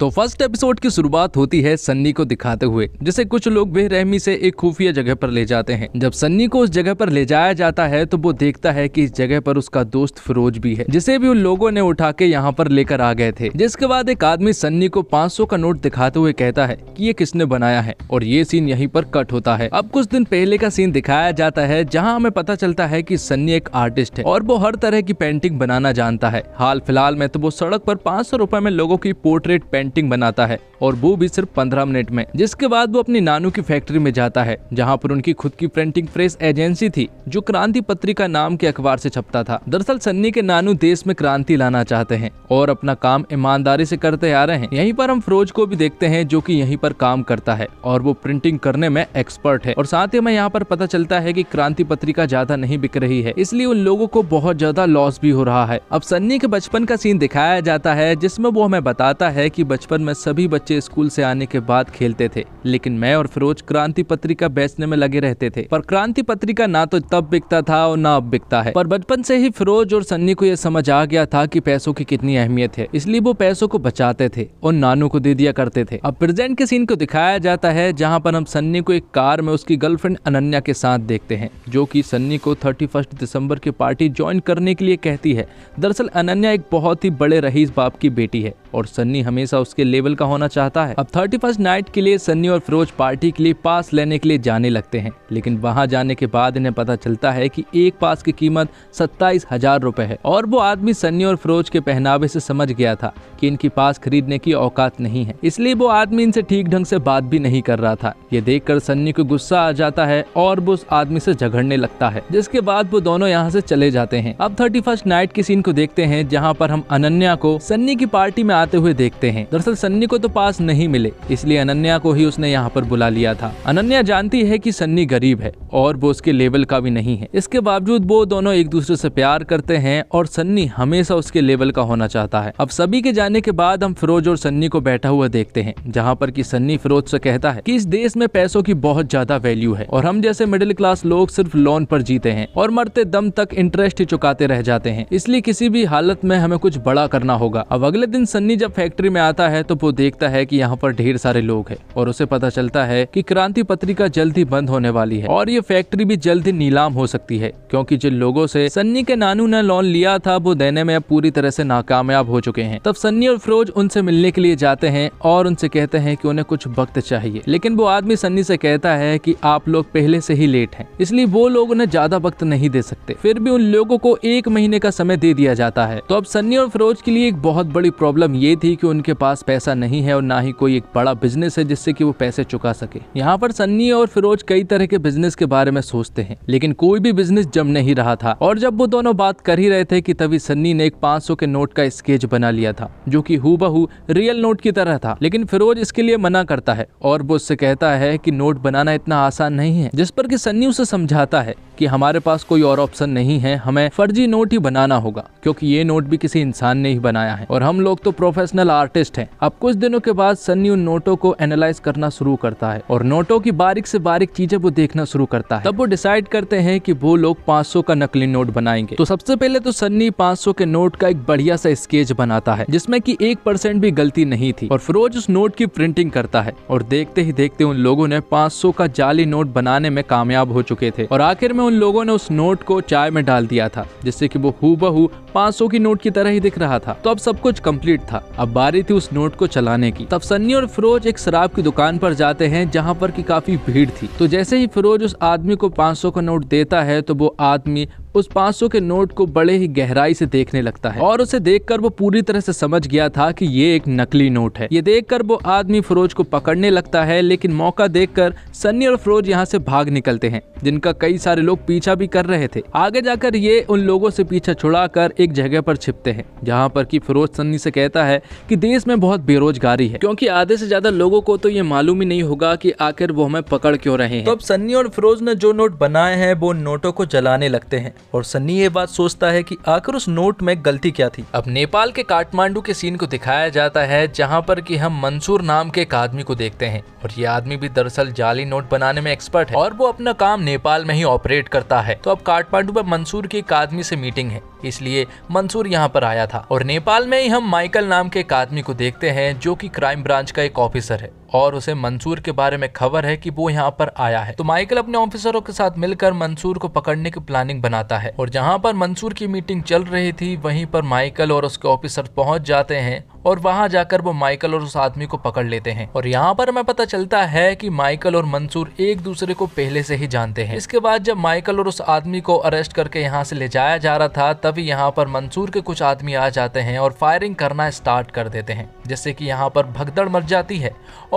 तो first episode की शुरुआत होती है सन्नी को दिखाते हुए जिसे कुछ लोग बेरहमी से एक खुफिया जगह पर ले जाते हैं जब सन्नी को उस जगह पर ले जाया जाता है तो वो देखता है कि इस जगह पर उसका दोस्त फिरोज भी है जिसे भी उन लोगों ने उठा के यहाँ पर लेकर आ गए थे जिसके बाद एक आदमी सन्नी को पाँच का नोट दिखाते हुए कहता है की ये किसने बनाया है और ये सीन यही पर कट होता है अब कुछ दिन पहले का सीन दिखाया जाता है जहाँ हमें पता चलता है की सन्नी एक आर्टिस्ट है और वो हर तरह की पेंटिंग बनाना जानता है हाल फिलहाल में तो वो सड़क पर पाँच सौ में लोगों की पोर्ट्रेट पेंटिंग पेंटिंग बनाता है और वो भी सिर्फ पंद्रह मिनट में जिसके बाद वो अपनी नानू की फैक्ट्री में जाता है जहाँ पर उनकी खुद की प्रिंटिंग प्रेस एजेंसी थी जो क्रांति पत्रिका नाम के अखबार से छपता था दरअसल सन्नी के नानू देश में क्रांति लाना चाहते हैं और अपना काम ईमानदारी से करते आ रहे हैं यहीं पर हम फिरोज को भी देखते हैं जो कि यहीं पर काम करता है और वो प्रिंटिंग करने में एक्सपर्ट है और साथ ही हमें यहाँ पर पता चलता है की क्रांति पत्रिका ज्यादा नहीं बिक रही है इसलिए उन लोगों को बहुत ज्यादा लॉस भी हो रहा है अब सन्नी के बचपन का सीन दिखाया जाता है जिसमे वो हमें बताता है की बचपन में सभी बच्चे स्कूल से आने के बाद खेलते थे लेकिन मैं और फिरोज क्रांति पत्रिका बेचने में लगे रहते थे पर क्रांति पत्रिका ना तो तब बिकता था और ना अब बिकता है पर बचपन से ही फिरोज और सन्नी को यह समझ आ गया था की पैसों की कितनी अहमियत है इसलिए वो पैसों को बचाते थे और नानू को दे दिया करते थे अब प्रेजेंट के सीन को दिखाया जाता है जहाँ पर हम सन्नी को एक कार में उसकी गर्लफ्रेंड अनन्या के साथ देखते हैं जो की सन्नी को थर्टी दिसंबर की पार्टी ज्वाइन करने के लिए कहती है दरअसल अनन्या एक बहुत ही बड़े रईस बाप की बेटी है और सन्नी हमेशा उसके लेवल का होना चाहता है अब थर्टी नाइट के लिए सन्नी और फिरोज पार्टी के लिए पास लेने के लिए जाने लगते है लेकिन वहाँ जाने के बाद इन्हें पता चलता है की एक पास की कीमत सत्ताईस हजार रूपए है और वो आदमी सन्नी और फिरोज के पहनावे ऐसी समझ गया था की इनकी पास खरीदने की औकात नहीं है इसलिए वो आदमी इनसे ठीक ढंग से बात भी नहीं कर रहा था ये देखकर सन्नी को गुस्सा आ जाता है और वो उस आदमी से झगड़ने लगता है जिसके बाद वो दोनों यहाँ से चले जाते हैं अब थर्टी नाइट के सीन को देखते हैं जहाँ पर हम अनन्या को सन्नी की पार्टी में आते हुए देखते हैं दरअसल सन्नी को तो पास नहीं मिले इसलिए अनन्या को ही उसने यहाँ पर बुला लिया था अनन्या जानती है कि सन्नी गरीब है और वो उसके लेवल का भी नहीं है इसके बावजूद वो दोनों एक दूसरे से प्यार करते हैं और सन्नी हमेशा उसके लेवल का होना चाहता है अब सभी के जाने के बाद हम फिरोज और सन्नी को बैठा हुआ देखते हैं जहाँ पर की सन्नी फिरोज से कहता है की इस देश में पैसों की बहुत ज्यादा वैल्यू है और हम जैसे मिडिल क्लास लोग सिर्फ लोन पर जीते हैं और मरते दम तक इंटरेस्ट ही चुकाते रह जाते हैं इसलिए किसी भी हालत में हमें कुछ बड़ा करना होगा अब अगले दिन सन्नी वहीं जब फैक्ट्री में आता है तो वो देखता है कि यहाँ पर ढेर सारे लोग हैं और उसे पता चलता है कि क्रांति पत्रिका जल्द ही बंद होने वाली है और ये फैक्ट्री भी जल्द ही नीलाम हो सकती है क्योंकि जिन लोगों से सन्नी के नानू ने लोन लिया था वो देने में अब पूरी तरह से नाकामयाब हो चुके हैं तब सन्नी और फिरोज उनसे मिलने के लिए जाते हैं और उनसे कहते हैं कि उन्हें कुछ वक्त चाहिए लेकिन वो आदमी सन्नी से कहता है कि आप लोग पहले से ही लेट हैं इसलिए वो लोग उन्हें ज्यादा वक्त नहीं दे सकते फिर भी उन लोगों को एक महीने का समय दे दिया जाता है तो अब सन्नी और फिरोज के लिए एक बहुत बड़ी प्रॉब्लम ये थी कि उनके पास पैसा नहीं है और ना ही कोई एक बड़ा बिजनेस है जिससे कि वो पैसे चुका सके यहाँ पर सन्नी और फिरोज कई तरह के बिजनेस के बारे में सोचते हैं लेकिन कोई भी बिजनेस जम नहीं रहा था और जब वो दोनों बात कर ही रहे थे कि तभी सन्नी ने एक पाँच के नोट का स्केच बना लिया था जो हु बहु रियल नोट की तरह था लेकिन फिरोज इसके लिए मना करता है और वो उससे कहता है की नोट बनाना इतना आसान नहीं है जिस पर की सन्नी उसे समझाता है कि हमारे पास कोई और ऑप्शन नहीं है हमें फर्जी नोट ही बनाना होगा क्योंकि ये नोट भी किसी इंसान ने ही बनाया है और हम लोग तो प्रोफेशनल आर्टिस्ट हैं अब कुछ दिनों के बाद सन्नी उन नोटों को एनालाइज करना शुरू करता है और नोटों की बारीक से बारीक चीजें वो देखना शुरू करता है तब वो डिसाइड करते हैं कि वो लोग 500 का नकली नोट बनाएंगे तो सबसे पहले तो सन्नी 500 के नोट का एक बढ़िया सा स्केच बनाता है जिसमे की एक परसेंट भी गलती नहीं थी और फिरोज उस नोट की प्रिंटिंग करता है और देखते ही देखते उन लोगों ने पाँच का जाली नोट बनाने में कामयाब हो चुके थे और आखिर में उन लोगों ने उस नोट को चाय में डाल दिया था जिससे कि वो हु पाँच की नोट की तरह ही दिख रहा था तो अब सब कुछ कम्प्लीट था अब बारी थी उस नोट को चलाने की तब सन्नी और फिरोज एक शराब की दुकान पर जाते हैं जहाँ पर की काफी भीड़ थी तो जैसे ही फिरोज उस आदमी को सौ का नोट देता है तो वो आदमी उस 500 के नोट को बड़े ही गहराई से देखने लगता है और उसे देख वो पूरी तरह से समझ गया था कि ये एक नकली नोट है ये देख वो आदमी फरोज को पकड़ने लगता है लेकिन मौका देख सन्नी और फरोज यहाँ से भाग निकलते हैं जिनका कई सारे लोग पीछा भी कर रहे थे आगे जाकर ये उन लोगों से पीछा छुड़ाकर एक जगह पर छिपते हैं जहाँ पर की फिरोज सन्नी से कहता है की देश में बहुत बेरोजगारी है क्योंकि आधे से ज्यादा लोगों को तो ये मालूम ही नहीं होगा की आखिर वो हमें पकड़ क्यों रहे हैं तो अब सन्नी और फिरोज ने जो नोट बनाए हैं वो नोटों को जलाने लगते हैं और सन्नी ये बात सोचता है कि आखिर उस नोट में गलती क्या थी अब नेपाल के काठमांडू के सीन को दिखाया जाता है जहाँ पर की हम मंसूर नाम के एक आदमी को देखते हैं और ये आदमी भी दरअसल जाली नोट बनाने में एक्सपर्ट है और वो अपना काम नेपाल में ही ऑपरेट करता है तो अब काठमांडू में मंसूर के एक आदमी से मीटिंग है इसलिए मंसूर यहाँ पर आया था और नेपाल में ही हम माइकल नाम के एक आदमी को देखते हैं जो कि क्राइम ब्रांच का एक ऑफिसर है और उसे मंसूर के बारे में खबर है कि वो यहाँ पर आया है तो माइकल अपने ऑफिसरों के साथ मिलकर मंसूर को पकड़ने की प्लानिंग बनाता है और जहाँ पर मंसूर की मीटिंग चल रही थी वहीं पर माइकल और उसके ऑफिसर पहुंच जाते हैं और वहाँ जाकर वो माइकल और उस आदमी को पकड़ लेते हैं और यहाँ पर हमें पता चलता है की माइकल और मंसूर एक दूसरे को पहले से ही जानते हैं इसके बाद जब माइकल और उस आदमी को अरेस्ट करके यहाँ से ले जाया जा रहा था तभी यहाँ पर मंसूर के कुछ आदमी आ जाते हैं और फायरिंग करना स्टार्ट कर देते हैं जिससे कि यहाँ पर भगदड़ मर जाती है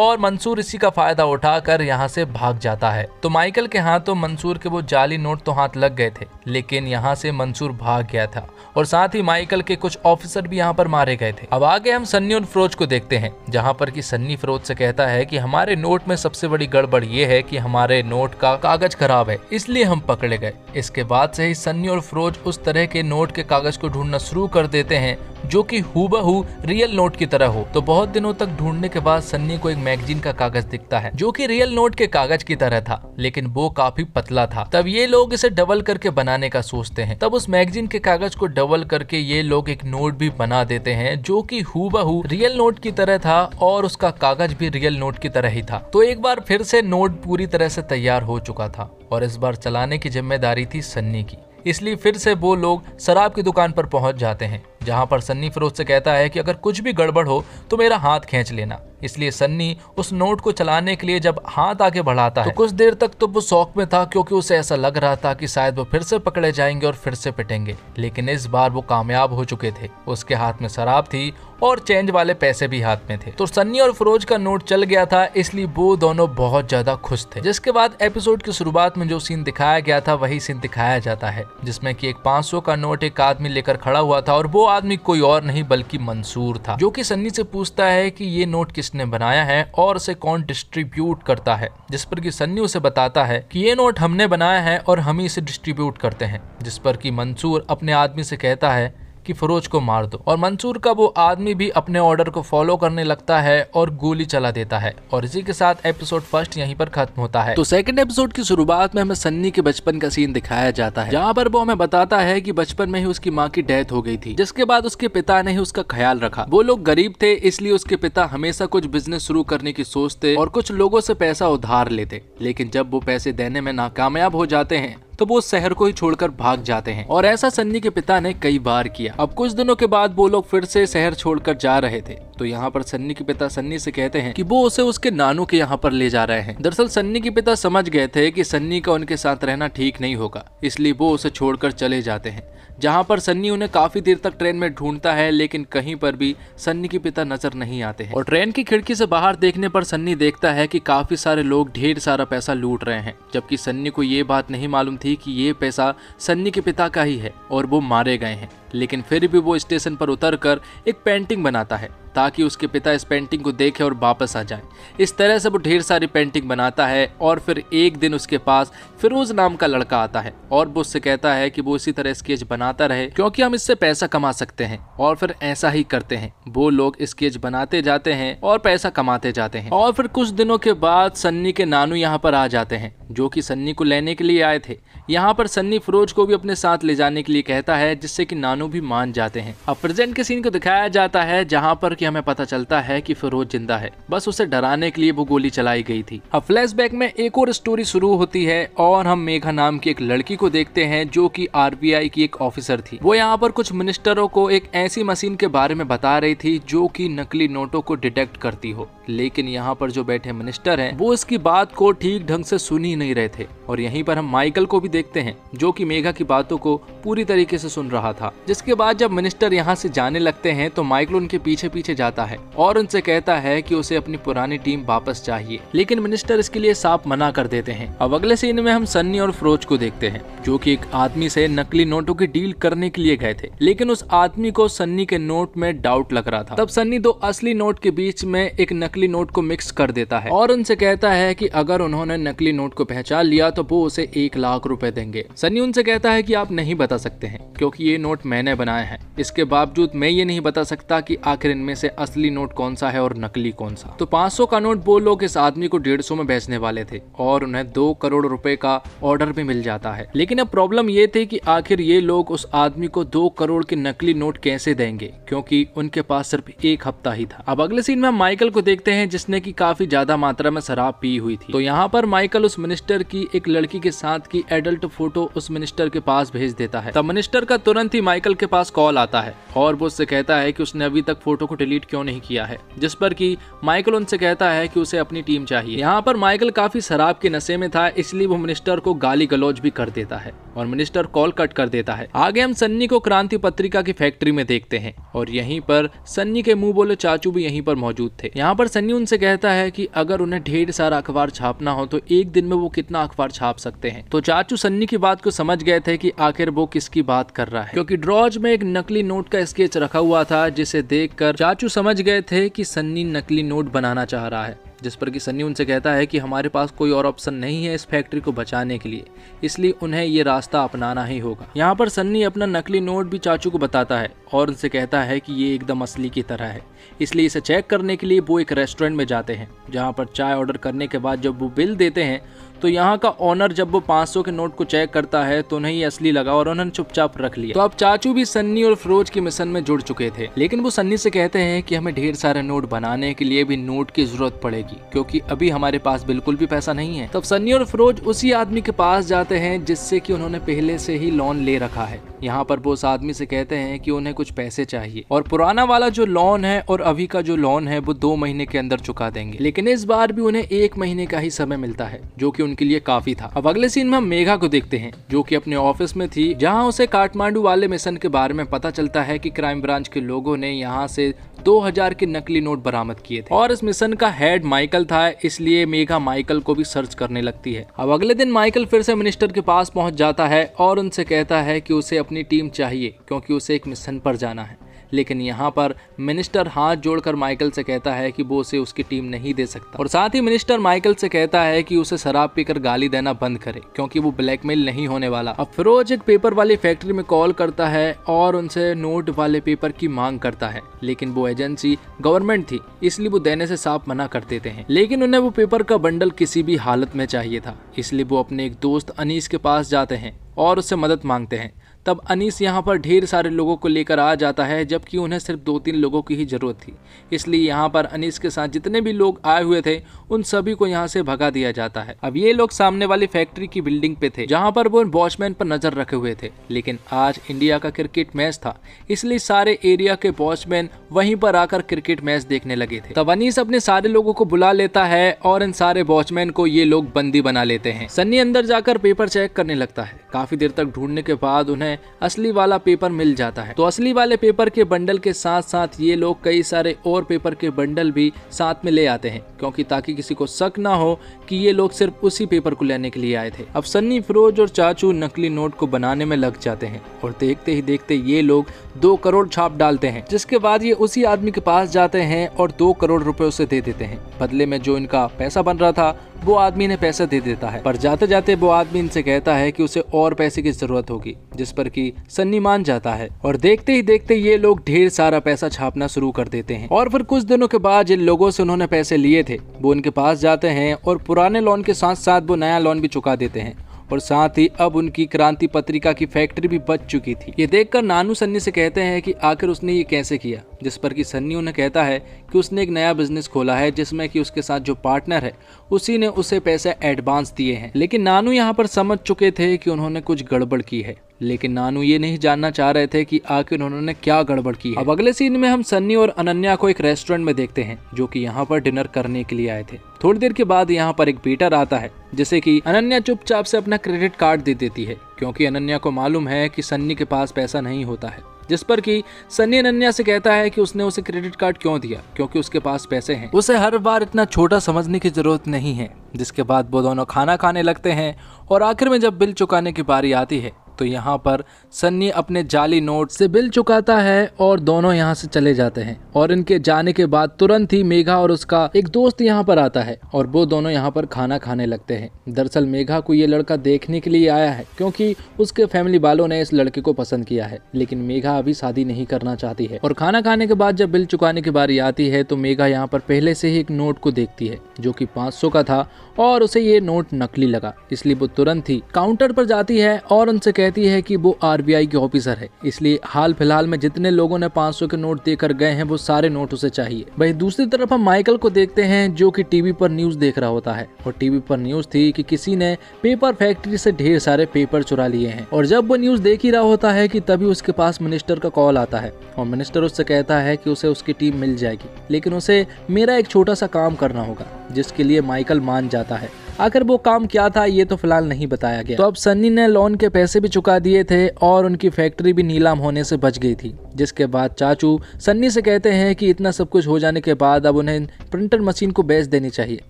और मंसूर इसी का फायदा उठाकर यहाँ से भाग जाता है तो माइकल के हाथों तो मंसूर के वो जाली नोट तो हाथ लग गए थे लेकिन यहाँ से मंसूर भाग गया था और साथ ही माइकल के कुछ ऑफिसर भी यहाँ पर मारे गए थे अब आगे हम सन्नी और फरोज को देखते हैं जहां पर कि सन्नी फरोज से कहता है कि हमारे नोट में सबसे बड़ी गड़बड़ ये है कि हमारे नोट का कागज खराब है इसलिए हम पकड़े गए इसके बाद से ही सन्नी और फरोज उस तरह के नोट के कागज को ढूंढना शुरू कर देते हैं जो कि हुबहू रियल नोट की तरह हो तो बहुत दिनों तक ढूंढने के बाद सन्नी को एक मैगजीन का कागज दिखता है जो कि रियल नोट के कागज की तरह था लेकिन वो काफी पतला था तब ये लोग इसे डबल करके बनाने का सोचते हैं तब उस मैगजीन के कागज को डबल करके ये लोग एक नोट भी बना देते हैं जो की हुबहू रियल नोट की तरह था और उसका कागज भी रियल नोट की तरह ही था तो एक बार फिर से नोट पूरी तरह से तैयार हो चुका था और इस बार चलाने की जिम्मेदारी थी सन्नी की इसलिए फिर से वो लोग शराब की दुकान पर पहुंच जाते हैं जहां पर सन्नी फिरोज से कहता है कि अगर कुछ भी गड़बड़ हो तो मेरा हाथ खींच लेना इसलिए सन्नी उस नोट को चलाने के लिए जब हाथ आगे बढ़ाता तो है तो कुछ देर तक तो वो शौक में था क्योंकि उसे ऐसा लग रहा था कि शायद वो फिर से पकड़े जाएंगे और फिर से पिटेंगे लेकिन इस बार वो कामयाब हो चुके थे उसके हाथ में शराब थी और चेंज वाले पैसे भी हाथ में थे तो सन्नी और फिरोज का नोट चल गया था इसलिए वो दोनों बहुत ज्यादा खुश थे जिसके बाद एपिसोड की शुरुआत में जो सीन दिखाया गया था वही सीन दिखाया जाता है जिसमें कि एक 500 का नोट एक आदमी लेकर खड़ा हुआ था और वो आदमी कोई और नहीं बल्कि मंसूर था जो कि सन्नी से पूछता है कि ये नोट किस ने बनाया है और उसे कौन डिस्ट्रीब्यूट करता है जिस पर कि सन्नी उसे बताता है कि ये नोट हमने बनाया है और हम ही इसे डिस्ट्रीब्यूट करते हैं जिस पर कि मंसूर अपने आदमी से कहता है कि फरोज को मार दो और मंसूर का वो आदमी भी अपने ऑर्डर को फॉलो करने लगता है और गोली चला देता है और इसी के साथ एपिसोड फर्स्ट यहीं पर खत्म होता है तो सेकंड एपिसोड की शुरुआत में हमें सन्नी के बचपन का सीन दिखाया जाता है जहाँ पर वो हमें बताता है की बचपन में ही उसकी माँ की डेथ हो गई थी जिसके बाद उसके पिता ने ही उसका ख्याल रखा वो लोग गरीब थे इसलिए उसके पिता हमेशा कुछ बिजनेस शुरू करने की सोचते और कुछ लोगों से पैसा उधार लेते लेकिन जब वो पैसे देने में नाकामयाब हो जाते हैं तो वो शहर को ही छोड़कर भाग जाते हैं और ऐसा सन्नी के पिता ने कई बार किया अब कुछ दिनों के बाद वो लोग फिर से शहर छोड़कर जा रहे थे तो यहाँ पर सन्नी के पिता सन्नी से कहते हैं कि वो उसे उसके नानू के यहाँ पर ले जा रहे हैं दरअसल सन्नी के पिता समझ गए थे कि सन्नी का उनके साथ रहना ठीक नहीं होगा इसलिए वो उसे छोड़कर चले जाते हैं जहां पर सन्नी उन्हें काफी देर तक ट्रेन में ढूंढता है लेकिन कहीं पर भी सन्नी के पिता नजर नहीं आते हैं और ट्रेन की खिड़की से बाहर देखने पर सन्नी देखता है कि काफी सारे लोग ढेर सारा पैसा लूट रहे हैं जबकि सन्नी को ये बात नहीं मालूम थी कि ये पैसा सन्नी के पिता का ही है और वो मारे गए हैं लेकिन फिर भी वो स्टेशन पर उतर कर एक पेंटिंग बनाता है ताकि उसके पिता इस पेंटिंग को देखे और वापस आ जाए इस तरह से वो ढेर सारी पेंटिंग बनाता है और फिर एक दिन उसके पास फिरोज नाम का लड़का आता है और वो उससे कहता है कि वो इसी तरह स्केच बनाता रहे क्योंकि हम इससे पैसा कमा सकते हैं और फिर ऐसा ही करते हैं वो लोग स्केच बनाते जाते हैं और पैसा कमाते जाते हैं और फिर कुछ दिनों के बाद सन्नी के नानू यहाँ पर आ जाते हैं जो की सन्नी को लेने के लिए आए थे यहाँ पर सन्नी फिरोज को भी अपने साथ ले जाने के लिए कहता है जिससे की नानू मानो भी मान जाते हैं अब प्रेजेंट के सीन को दिखाया जाता है जहाँ पर की हमें पता चलता है की फिरोज जिंदा है बस उसे डराने के लिए वो गोली चलाई गई थी अब फ्लैशबैक में एक और स्टोरी शुरू होती है और हम मेघा नाम की एक लड़की को देखते हैं जो कि आरबीआई की एक ऑफिसर थी वो यहाँ पर कुछ मिनिस्टरों को एक ऐसी मशीन के बारे में बता रही थी जो कि नकली नोटों को डिटेक्ट करती हो लेकिन यहाँ पर जो बैठे मिनिस्टर हैं वो इसकी बात को ठीक ढंग से सुन ही नहीं रहे थे और यहीं पर हम माइकल को भी देखते हैं जो कि मेघा की बातों को पूरी तरीके से सुन रहा था जिसके बाद जब मिनिस्टर यहाँ से जाने लगते हैं तो माइकल उनके पीछे पीछे जाता है और उनसे कहता है कि उसे अपनी पुरानी टीम वापस चाहिए लेकिन मिनिस्टर इसके लिए साफ मना कर देते हैं अब अगले सीन में हम सन्नी और फ्रोज को देखते हैं जो की एक आदमी से नकली नोटों की डील करने के लिए गए थे लेकिन उस आदमी को सन्नी के नोट में डाउट लग रहा था तब सन्नी दो असली नोट के बीच में एक नकली नोट को मिक्स कर देता है और उनसे कहता है की अगर उन्होंने नकली नोट को पहचान लिया तो वो उसे एक लाख रूपए देंगे सन्नी उनसे कहता है की आप नहीं बता सकते हैं क्यूँकी ये नोट मैं मैंने बनाए हैं इसके बावजूद मैं ये नहीं बता सकता कि आखिर इनमें से असली नोट कौन सा है और नकली कौन सा तो 500 का नोट वो लोग इस आदमी को 150 में बेचने वाले थे और उन्हें दो करोड़ रुपए का ऑर्डर भी मिल जाता है लेकिन अब प्रॉब्लम ये थी की आखिर ये लोग उस आदमी को दो करोड़ के नकली नोट कैसे देंगे क्योंकि उनके पास सिर्फ एक हफ्ता ही था अब अगले सीन में माइकल को देखते हैं जिसने की काफी ज्यादा मात्रा में शराब पी हुई थी तो यहाँ पर माइकल उस मिनिस्टर की एक लड़की के साथ की एडल्ट फोटो उस मिनिस्टर के पास भेज देता है तब मिनिस्टर का तुरंत ही माइकल अंकल के पास कॉल आता है और वो उससे कहता है कि उसने अभी तक फोटो को डिलीट क्यों नहीं किया है जिस पर कि माइकल उनसे कहता है कि उसे अपनी टीम चाहिए यहाँ पर माइकल काफी शराब के नशे में था इसलिए वो मिनिस्टर को गाली गलौज भी कर देता है और मिनिस्टर कॉल कट कर देता है आगे हम सन्नी को क्रांति पत्रिका की फैक्ट्री में देखते हैं और यहीं पर सन्नी के मुंह बोले चाचू भी यहीं पर मौजूद थे यहाँ पर सन्नी उनसे कहता है कि अगर उन्हें ढेर सारा अखबार छापना हो तो एक दिन में वो कितना अखबार छाप सकते हैं तो चाचू सन्नी की बात को समझ गए थे कि आखिर वो किसकी बात कर रहा है क्योंकि ड्रॉज में एक नकली नोट का स्केच रखा हुआ था जिसे देख चाचू समझ गए थे कि सन्नी नकली नोट बनाना चाह रहा है जिस पर कि सन्नी उनसे कहता है कि हमारे पास कोई और ऑप्शन नहीं है इस फैक्ट्री को बचाने के लिए इसलिए उन्हें ये रास्ता अपनाना ही होगा यहाँ पर सन्नी अपना नकली नोट भी चाचू को बताता है और उनसे कहता है कि ये एकदम असली की तरह है इसलिए इसे चेक करने के लिए वो एक रेस्टोरेंट में जाते हैं जहाँ पर चाय ऑर्डर करने के बाद जब वो बिल देते हैं तो यहाँ का ऑनर जब वो 500 के नोट को चेक करता है तो उन्हें असली लगा और उन्होंने चुपचाप रख लिया तो अब चाचू भी सन्नी और फिरोज के मिशन में जुड़ चुके थे लेकिन वो सन्नी से कहते हैं कि हमें ढेर सारे नोट बनाने के लिए भी नोट की जरूरत पड़ेगी क्योंकि अभी हमारे पास बिल्कुल भी पैसा नहीं है तब सन्नी और फिरोज उसी आदमी के पास जाते हैं जिससे की उन्होंने पहले से ही लोन ले रखा है यहाँ पर वो उस आदमी से कहते हैं कि उन्हें कुछ पैसे चाहिए और पुराना वाला जो लोन है और अभी का जो लोन है वो दो महीने के अंदर चुका देंगे लेकिन इस बार भी उन्हें एक महीने का ही समय मिलता है जो की उनके लिए काफी था अब अगले सीन में हम मेघा को देखते हैं जो कि अपने ऑफिस में थी जहां उसे काठमांडू वाले मिशन के बारे में पता चलता है कि क्राइम ब्रांच के लोगों ने यहां से 2000 के नकली नोट बरामद किए थे और इस मिशन का हेड माइकल था इसलिए मेघा माइकल को भी सर्च करने लगती है अब अगले दिन माइकल फिर से मिनिस्टर के पास पहुंच जाता है और उनसे कहता है कि उसे अपनी टीम चाहिए क्योंकि उसे एक मिशन पर जाना है लेकिन यहाँ पर मिनिस्टर हाथ जोड़कर माइकल से कहता है कि वो उसे उसकी टीम नहीं दे सकता और साथ ही मिनिस्टर माइकल से कहता है कि उसे शराब पीकर गाली देना बंद करे क्योंकि वो ब्लैकमेल नहीं होने वाला अब फिरोज एक पेपर वाली फैक्ट्री में कॉल करता है और उनसे नोट वाले पेपर की मांग करता है लेकिन वो एजेंसी गवर्नमेंट थी इसलिए वो देने से साफ मना कर देते हैं लेकिन उन्हें वो पेपर का बंडल किसी भी हालत में चाहिए था इसलिए वो अपने एक दोस्त अनीस के पास जाते हैं और उससे मदद मांगते हैं तब अनीस यहाँ पर ढेर सारे लोगों को लेकर आ जाता है जबकि उन्हें सिर्फ दो तीन लोगों की ही ज़रूरत थी इसलिए यहाँ पर अनीस के साथ जितने भी लोग आए हुए थे उन सभी को यहाँ से भगा दिया जाता है अब ये लोग सामने वाली फैक्ट्री की बिल्डिंग पे थे जहाँ पर वो इन वॉचमैन पर नजर रखे हुए थे लेकिन आज इंडिया का क्रिकेट मैच था इसलिए सारे एरिया के वॉचमैन वहीं पर आकर क्रिकेट मैच देखने लगे थे तब अनीस अपने सारे लोगों को बुला लेता है और इन सारे वॉचमैन को ये लोग बंदी बना लेते हैं सन्नी अंदर जाकर पेपर चेक करने लगता है काफी देर तक ढूंढने के बाद उन्हें असली वाला पेपर मिल जाता है तो असली वाले पेपर के बंडल के साथ साथ ये लोग कई सारे और पेपर के बंडल भी साथ में ले आते हैं क्योंकि ताकि किसी को शक ना हो कि ये लोग सिर्फ उसी पेपर को लेने के लिए आए थे अब सन्नी फिरोज और चाचू नकली नोट को बनाने में लग जाते हैं और देखते ही देखते ये लोग दो करोड़ छाप डालते हैं जिसके बाद ये उसी आदमी के पास जाते हैं और दो करोड़ रुपए उसे दे देते हैं बदले में जो इनका पैसा बन रहा था वो आदमी इन्हें पैसा दे देता है पर जाते जाते वो आदमी इनसे कहता है कि उसे और पैसे की जरूरत होगी जिस पर कि सन्नी मान जाता है और देखते ही देखते ये लोग ढेर सारा पैसा छापना शुरू कर देते हैं और फिर कुछ दिनों के बाद जिन लोगों से उन्होंने पैसे लिए थे वो उनके पास जाते हैं और पुराने लोन के साथ साथ वो नया लोन भी चुका देते हैं और साथ ही अब उनकी क्रांति पत्रिका की फैक्ट्री भी बच चुकी थी ये देखकर नानू सन्नी से कहते हैं कि आखिर उसने ये कैसे किया जिस पर कि सन्नी उन्हें कहता है कि उसने एक नया बिजनेस खोला है जिसमें कि उसके साथ जो पार्टनर है उसी ने उसे पैसे एडवांस दिए हैं लेकिन नानू यहाँ पर समझ चुके थे कि उन्होंने कुछ गड़बड़ की है लेकिन नानू ये नहीं जानना चाह रहे थे कि आखिर उन्होंने क्या गड़बड़ की है। अब अगले सीन में हम सन्नी और अनन्या को एक रेस्टोरेंट में देखते हैं जो कि यहाँ पर डिनर करने के लिए आए थे थोड़ी देर के बाद यहाँ पर एक बीटर आता है जिसे कि अनन्या चुपचाप से अपना क्रेडिट कार्ड दे देती है क्योंकि अनन्या को मालूम है की सन्नी के पास पैसा नहीं होता है जिस पर कि सन्नी अनन्या से कहता है कि उसने उसे क्रेडिट कार्ड क्यों दिया क्योंकि उसके पास पैसे हैं उसे हर बार इतना छोटा समझने की जरूरत नहीं है जिसके बाद वो दोनों खाना खाने लगते हैं और आखिर में जब बिल चुकाने की बारी आती है तो यहाँ पर सन्नी अपने जाली नोट से बिल चुकाता है और दोनों यहाँ से चले जाते हैं और इनके जाने के बाद तुरंत ही मेघा और उसका एक दोस्त यहाँ पर आता है और वो दोनों यहाँ पर खाना खाने लगते हैं दरअसल मेघा को ये लड़का देखने के लिए आया है क्योंकि उसके फैमिली वालों ने इस लड़के को पसंद किया है लेकिन मेघा अभी शादी नहीं करना चाहती है और खाना खाने के बाद जब बिल चुकाने की बारी आती है तो मेघा यहाँ पर पहले से ही एक नोट को देखती है जो की पाँच का था और उसे ये नोट नकली लगा इसलिए वो तुरंत ही काउंटर पर जाती है और उनसे कहती कहती है कि वो आरबीआई के ऑफिसर है इसलिए हाल फिलहाल में जितने लोगों ने 500 के नोट देकर गए हैं वो सारे नोट उसे चाहिए वही दूसरी तरफ हम माइकल को देखते हैं जो कि टीवी पर न्यूज देख रहा होता है और टीवी पर न्यूज थी कि किसी ने पेपर फैक्ट्री से ढेर सारे पेपर चुरा लिए हैं और जब वो न्यूज देख ही रहा होता है कि तभी उसके पास मिनिस्टर का कॉल आता है और मिनिस्टर उससे कहता है कि उसे उसकी टीम मिल जाएगी लेकिन उसे मेरा एक छोटा सा काम करना होगा जिसके लिए माइकल मान जाता है आखिर वो काम क्या था ये तो फिलहाल नहीं बताया गया तो अब सन्नी ने लोन के पैसे भी चुका दिए थे और उनकी फैक्ट्री भी नीलाम होने से बच गई थी जिसके बाद चाचू सन्नी से कहते हैं कि इतना सब कुछ हो जाने के बाद अब उन्हें प्रिंटर मशीन को बेच देनी चाहिए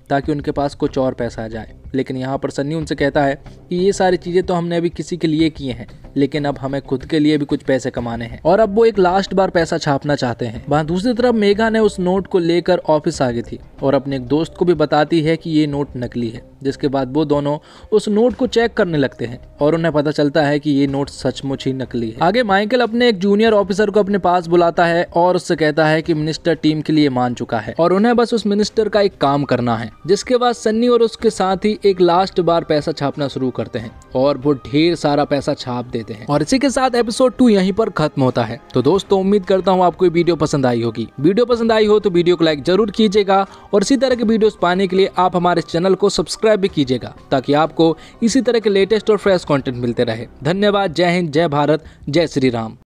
ताकि उनके पास कुछ और पैसा आ जाए लेकिन यहाँ पर सन्नी उनसे कहता है कि ये सारी चीज़ें तो हमने अभी किसी के लिए किए हैं लेकिन अब हमें खुद के लिए भी कुछ पैसे कमाने हैं और अब वो एक लास्ट बार पैसा छापना चाहते हैं वहाँ दूसरी तरफ मेघा ने उस नोट को लेकर ऑफिस आ गई थी और अपने एक दोस्त को भी बताती है कि ये नोट नकली है जिसके बाद वो दोनों उस नोट को चेक करने लगते हैं और उन्हें पता चलता है कि ये नोट सचमुच ही नकली है आगे माइकल अपने एक जूनियर ऑफिसर को अपने पास बुलाता है और उससे कहता है कि मिनिस्टर टीम के लिए मान चुका है और उन्हें बस उस मिनिस्टर का एक काम करना है जिसके बाद सन्नी और उसके साथ ही एक लास्ट बार पैसा छापना शुरू करते हैं और वो ढेर सारा पैसा छाप देते हैं और इसी के साथ एपिसोड टू यहीं पर खत्म होता है तो दोस्तों उम्मीद करता हूँ आपको वीडियो पसंद आई होगी वीडियो पसंद आई हो तो वीडियो को लाइक जरूर कीजिएगा और इसी तरह के वीडियो पाने के लिए आप हमारे चैनल को सब्सक्राइब सब्सक्राइब भी कीजिएगा ताकि आपको इसी तरह के लेटेस्ट और फ्रेश कॉन्टेंट मिलते रहे धन्यवाद जय हिंद जय भारत जय श्री राम